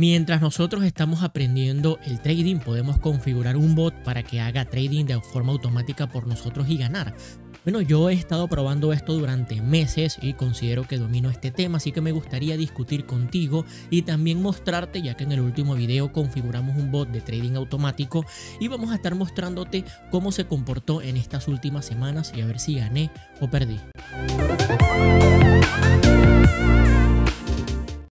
Mientras nosotros estamos aprendiendo el trading, podemos configurar un bot para que haga trading de forma automática por nosotros y ganar. Bueno, yo he estado probando esto durante meses y considero que domino este tema, así que me gustaría discutir contigo y también mostrarte, ya que en el último video configuramos un bot de trading automático y vamos a estar mostrándote cómo se comportó en estas últimas semanas y a ver si gané o perdí.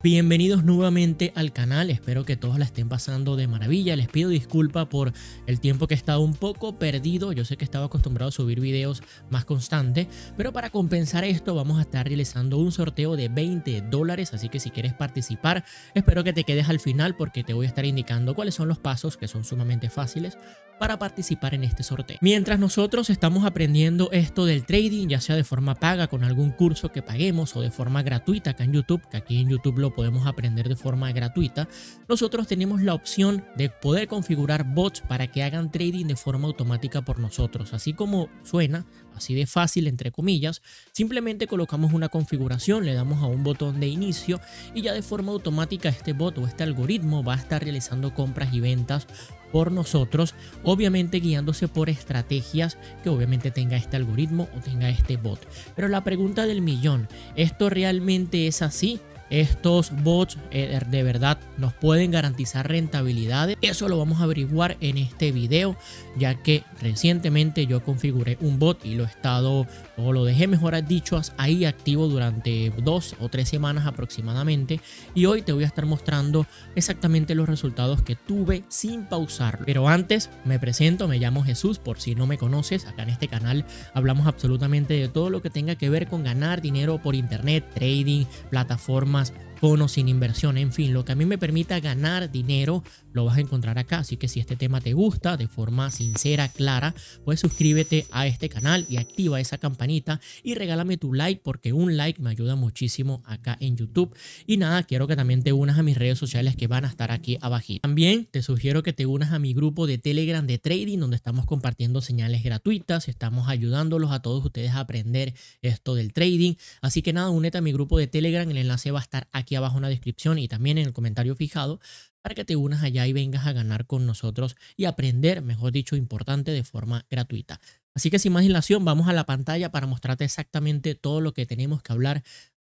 Bienvenidos nuevamente al canal, espero que todos la estén pasando de maravilla. Les pido disculpa por el tiempo que he estado un poco perdido, yo sé que estaba acostumbrado a subir videos más constante, pero para compensar esto vamos a estar realizando un sorteo de 20 dólares, así que si quieres participar, espero que te quedes al final porque te voy a estar indicando cuáles son los pasos que son sumamente fáciles para participar en este sorteo. Mientras nosotros estamos aprendiendo esto del trading, ya sea de forma paga con algún curso que paguemos o de forma gratuita acá en YouTube, que aquí en YouTube lo podemos aprender de forma gratuita, nosotros tenemos la opción de poder configurar bots para que hagan trading de forma automática por nosotros. Así como suena, así de fácil entre comillas, simplemente colocamos una configuración, le damos a un botón de inicio y ya de forma automática este bot o este algoritmo va a estar realizando compras y ventas por nosotros, obviamente guiándose por estrategias que obviamente tenga este algoritmo o tenga este bot. Pero la pregunta del millón, ¿esto realmente es así? estos bots eh, de verdad nos pueden garantizar rentabilidades. Eso lo vamos a averiguar en este video, ya que recientemente yo configuré un bot y lo he estado, o lo dejé mejor dicho, ahí activo durante dos o tres semanas aproximadamente. Y hoy te voy a estar mostrando exactamente los resultados que tuve sin pausarlo. Pero antes me presento, me llamo Jesús, por si no me conoces, acá en este canal hablamos absolutamente de todo lo que tenga que ver con ganar dinero por internet, trading, plataformas más con sin inversión, en fin, lo que a mí me permita ganar dinero lo vas a encontrar acá, así que si este tema te gusta de forma sincera, clara, pues suscríbete a este canal y activa esa campanita y regálame tu like porque un like me ayuda muchísimo acá en YouTube y nada, quiero que también te unas a mis redes sociales que van a estar aquí abajo También te sugiero que te unas a mi grupo de Telegram de trading donde estamos compartiendo señales gratuitas, estamos ayudándolos a todos ustedes a aprender esto del trading, así que nada, únete a mi grupo de Telegram, el enlace va a estar aquí aquí abajo en la descripción y también en el comentario fijado para que te unas allá y vengas a ganar con nosotros y aprender, mejor dicho, importante de forma gratuita. Así que sin más dilación, vamos a la pantalla para mostrarte exactamente todo lo que tenemos que hablar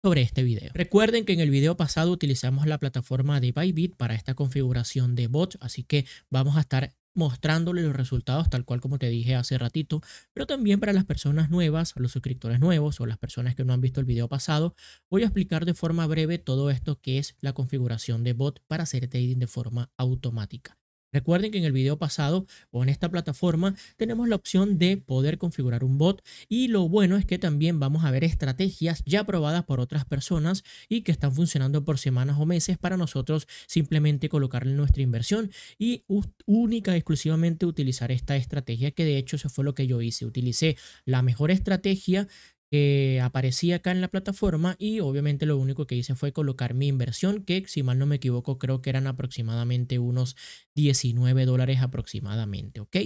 sobre este video. Recuerden que en el video pasado utilizamos la plataforma de Bybit para esta configuración de bots, así que vamos a estar mostrándole los resultados tal cual como te dije hace ratito, pero también para las personas nuevas, los suscriptores nuevos o las personas que no han visto el video pasado, voy a explicar de forma breve todo esto que es la configuración de bot para hacer trading de forma automática. Recuerden que en el video pasado o en esta plataforma tenemos la opción de poder configurar un bot y lo bueno es que también vamos a ver estrategias ya probadas por otras personas y que están funcionando por semanas o meses para nosotros simplemente colocarle nuestra inversión y única y exclusivamente utilizar esta estrategia que de hecho eso fue lo que yo hice. Utilicé la mejor estrategia que aparecía acá en la plataforma y obviamente lo único que hice fue colocar mi inversión que si mal no me equivoco creo que eran aproximadamente unos 19 dólares aproximadamente, ¿ok?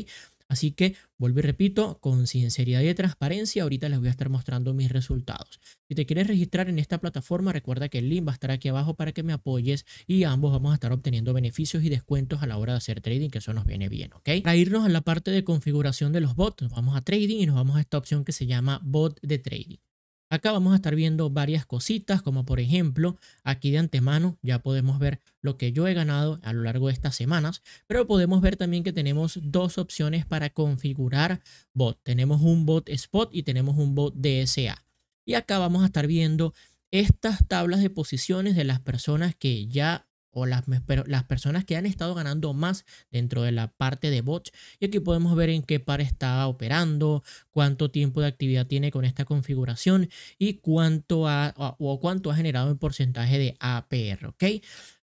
Así que, vuelvo y repito, con sinceridad y transparencia, ahorita les voy a estar mostrando mis resultados. Si te quieres registrar en esta plataforma, recuerda que el link va a estar aquí abajo para que me apoyes y ambos vamos a estar obteniendo beneficios y descuentos a la hora de hacer trading, que eso nos viene bien, ¿ok? Para irnos a la parte de configuración de los bots, nos vamos a trading y nos vamos a esta opción que se llama bot de trading. Acá vamos a estar viendo varias cositas, como por ejemplo, aquí de antemano ya podemos ver lo que yo he ganado a lo largo de estas semanas, pero podemos ver también que tenemos dos opciones para configurar bot. Tenemos un bot spot y tenemos un bot DSA. Y acá vamos a estar viendo estas tablas de posiciones de las personas que ya o las, las personas que han estado ganando más dentro de la parte de bots. Y aquí podemos ver en qué par está operando, cuánto tiempo de actividad tiene con esta configuración y cuánto ha, o cuánto ha generado en porcentaje de APR, ¿ok?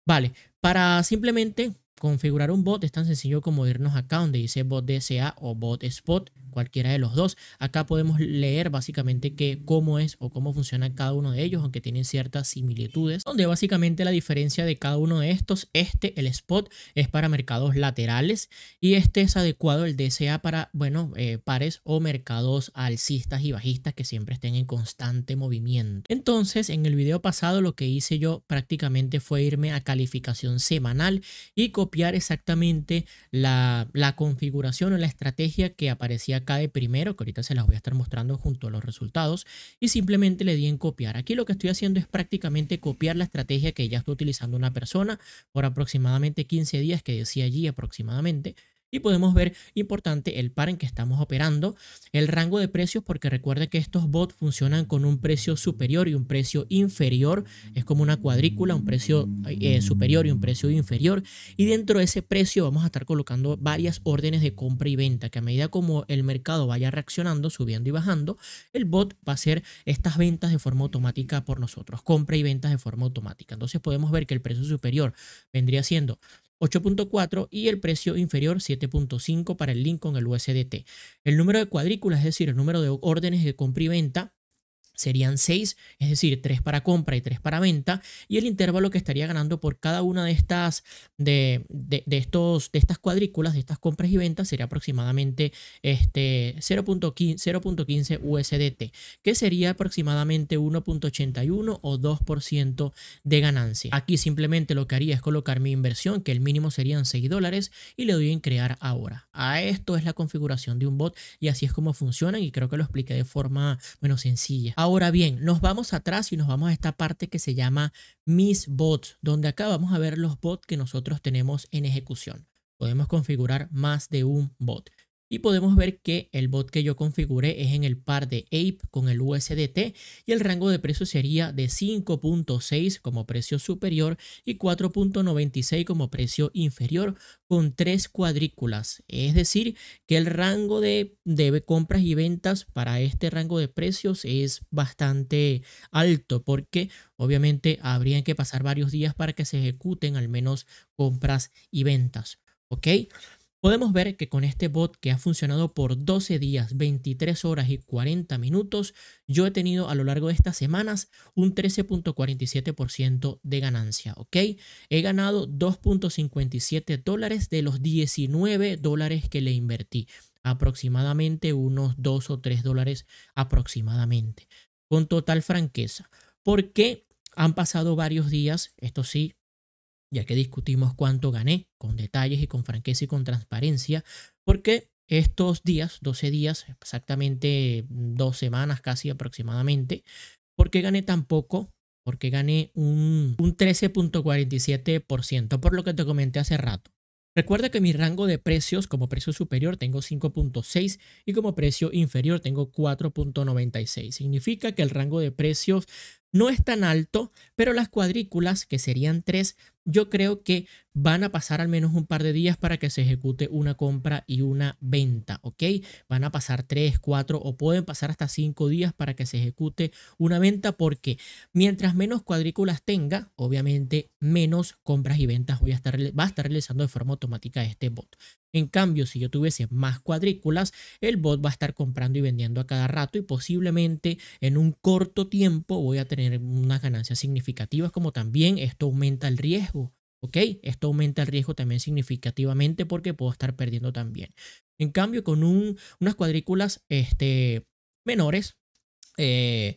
Vale, para simplemente Configurar un bot es tan sencillo como irnos acá donde dice bot DSA o bot spot, cualquiera de los dos. Acá podemos leer básicamente que cómo es o cómo funciona cada uno de ellos, aunque tienen ciertas similitudes. Donde básicamente la diferencia de cada uno de estos, este, el spot, es para mercados laterales y este es adecuado, el DSA, para, bueno, eh, pares o mercados alcistas y bajistas que siempre estén en constante movimiento. Entonces, en el video pasado lo que hice yo prácticamente fue irme a calificación semanal y copiar copiar exactamente la, configuración o la estrategia que aparecía acá de primero, que ahorita se las voy a estar mostrando junto a los resultados, y simplemente le di en copiar. Aquí lo que estoy haciendo es prácticamente copiar la estrategia que ya está utilizando una persona por aproximadamente 15 días, que decía allí aproximadamente. Y podemos ver importante el par en que estamos operando, el rango de precios, porque recuerde que estos bots funcionan con un precio superior y un precio inferior. Es como una cuadrícula, un precio eh, eh, superior y un precio inferior. Y dentro de ese precio vamos a estar colocando varias órdenes de compra y venta, que a medida como el mercado vaya reaccionando, subiendo y bajando, el bot va a hacer estas ventas de forma automática por nosotros, compra y ventas de forma automática. Entonces podemos ver que el precio superior vendría siendo 8.4 y el precio inferior 7.5 para el link con el USDT. El número de cuadrículas, es decir, el número de órdenes de compra y venta serían 6, es decir, 3 para compra y 3 para venta, y el intervalo que estaría ganando por cada una de estas, de, estos, de estas cuadrículas, de estas compras y ventas, sería aproximadamente este 0.15 USDT, que sería aproximadamente 1.81 o 2% de ganancia. Aquí simplemente lo que haría es colocar mi inversión, que el mínimo serían 6 dólares, y le doy en crear ahora. A esto es la configuración de un bot y así es como funcionan y creo que lo expliqué de forma menos sencilla. Ahora bien, nos vamos atrás y nos vamos a esta parte que se llama mis bots, donde acá vamos a ver los bots que nosotros tenemos en ejecución. Podemos configurar más de un bot y podemos ver que el bot que yo configuré es en el par de APE con el USDT y el rango de precio sería de 5.6 como precio superior y 4.96 como precio inferior con tres cuadrículas. Es decir, que el rango de, de compras y ventas para este rango de precios es bastante alto porque obviamente habrían que pasar varios días para que se ejecuten al menos compras y ventas. ¿Ok? Podemos ver que con este bot que ha funcionado por 12 días, 23 horas y 40 minutos, yo he tenido a lo largo de estas semanas un 13.47% de ganancia, ¿ok? He ganado 2.57 dólares de los 19 dólares que le invertí, aproximadamente unos 2 o 3 dólares aproximadamente, con total franqueza. porque han pasado varios días? Esto sí, ya que discutimos cuánto gané, con detalles y con franqueza y con transparencia, porque estos días, 12 días, exactamente dos semanas casi aproximadamente, porque gané tan poco? Porque gané un, 13.47%, por lo que te comenté hace rato. Recuerda que mi rango de precios como precio superior tengo 5.6 y como precio inferior tengo 4.96. Significa que el rango de precios no es tan alto, pero las cuadrículas, que serían 3, yo creo que van a pasar al menos un par de días para que se ejecute una compra y una venta, ¿ok? Van a pasar 3, 4 o pueden pasar hasta 5 días para que se ejecute una venta porque mientras menos cuadrículas tenga, obviamente menos compras y ventas voy va a estar realizando de forma automática este bot. En cambio, si yo tuviese más cuadrículas, el bot va a estar comprando y vendiendo a cada rato y posiblemente en un corto tiempo voy a tener unas ganancias significativas como también esto aumenta el riesgo ¿Ok? Esto aumenta el riesgo también significativamente porque puedo estar perdiendo también. En cambio, con unas cuadrículas este, menores, eh,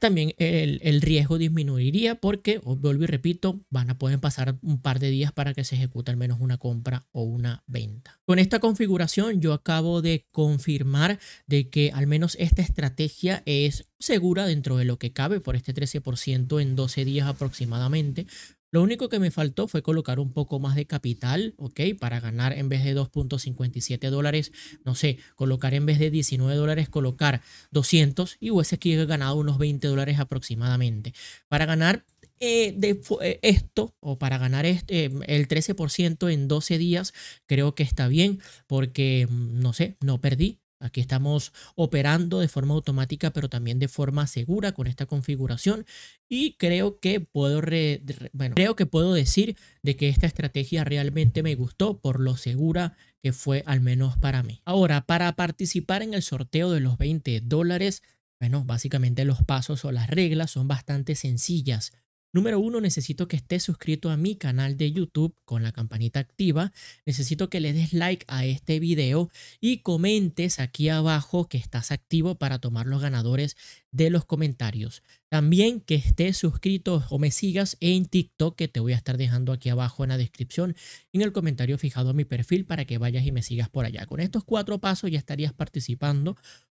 también el, riesgo disminuiría porque, vuelvo y repito, van a poder pasar un par de días para que se ejecute al menos una compra o una venta. Con esta configuración yo acabo de confirmar de que al menos esta estrategia es segura dentro de lo que cabe por este 13% en 12 días aproximadamente, lo único que me faltó fue colocar un poco más de capital, ¿ok? Para ganar en vez de 2.57 dólares, no sé, colocar en vez de 19 dólares, colocar 200 y que he ganado unos 20 dólares aproximadamente. Para ganar eh, de, eh, esto o para ganar este, el 13% en 12 días, creo que está bien porque, mm, no sé, no perdí, Aquí estamos operando de forma automática, pero también de forma segura con esta configuración. Y creo que puedo, creo que puedo decir de que esta estrategia realmente me gustó por lo segura que fue al menos para mí. Ahora, para participar en el sorteo de los 20 dólares, bueno, básicamente los pasos o las reglas son bastante sencillas. Número uno, necesito que estés suscrito a mi canal de YouTube con la campanita activa. Necesito que le des like a este video y comentes aquí abajo que estás activo para tomar los ganadores de los comentarios. También que estés suscrito o me sigas en TikTok, que te voy a estar dejando aquí abajo en la descripción, en el comentario fijado a mi perfil para que vayas y me sigas por allá. Con estos cuatro pasos ya estarías participando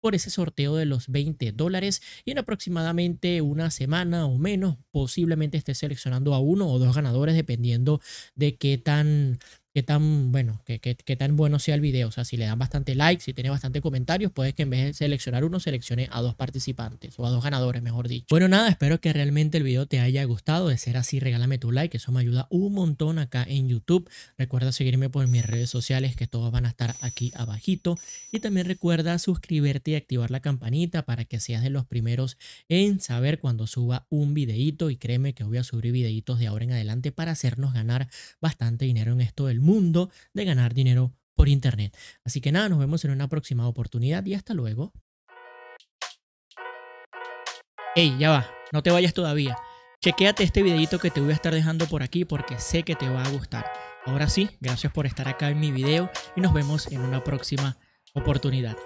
por ese sorteo de los 20 dólares y en aproximadamente una semana o menos posiblemente esté seleccionando a uno o dos ganadores dependiendo de qué tan qué tan, bueno, qué, qué, tan bueno sea el video. O sea, si le dan bastante like, si tiene bastante comentarios, puedes que en vez de seleccionar uno, seleccione a dos participantes o a dos ganadores, mejor dicho. Bueno, nada, espero que realmente el video te haya gustado. De ser así, regálame tu like, eso me ayuda un montón acá en YouTube. Recuerda seguirme por mis redes sociales, que todos van a estar aquí abajito. Y también recuerda suscribirte y activar la campanita para que seas de los primeros en saber cuando suba un videito. Y créeme que voy a subir videitos de ahora en adelante para hacernos ganar bastante dinero en esto del mundo mundo de ganar dinero por Internet. Así que nada, nos vemos en una próxima oportunidad y hasta luego. Hey, ya va, no te vayas todavía. Chequéate este videito que te voy a estar dejando por aquí porque sé que te va a gustar. Ahora sí, gracias por estar acá en mi video y nos vemos en una próxima oportunidad.